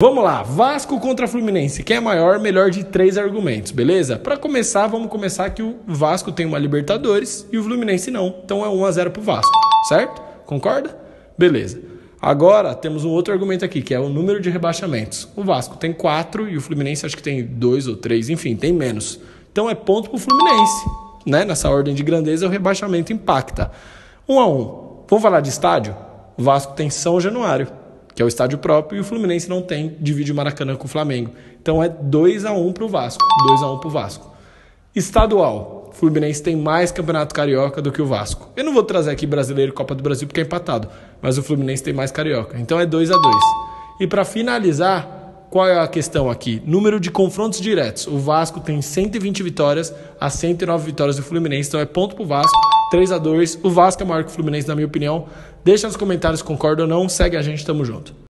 Vamos lá, Vasco contra Fluminense. Quem é maior, melhor de três argumentos, beleza? Para começar, vamos começar que o Vasco tem uma Libertadores e o Fluminense não. Então é 1 a 0 pro Vasco, certo? Concorda? Beleza. Agora temos um outro argumento aqui, que é o número de rebaixamentos. O Vasco tem quatro e o Fluminense acho que tem dois ou três, enfim, tem menos. Então é ponto pro Fluminense, né? Nessa ordem de grandeza o rebaixamento impacta. 1 a 1. Vamos falar de estádio? O Vasco tem São Januário que é o estádio próprio, e o Fluminense não tem, divide o Maracanã com o Flamengo. Então é 2 a 1 para o Vasco. 2 a 1 para o Vasco. Estadual. Fluminense tem mais campeonato carioca do que o Vasco. Eu não vou trazer aqui brasileiro e Copa do Brasil porque é empatado, mas o Fluminense tem mais carioca. Então é 2 a 2. E para finalizar, qual é a questão aqui? Número de confrontos diretos. O Vasco tem 120 vitórias a 109 vitórias do Fluminense, então é ponto para o Vasco 3 a 2 O Vasco é maior que o Fluminense, na minha opinião. Deixa nos comentários, se concorda ou não. Segue a gente, tamo junto.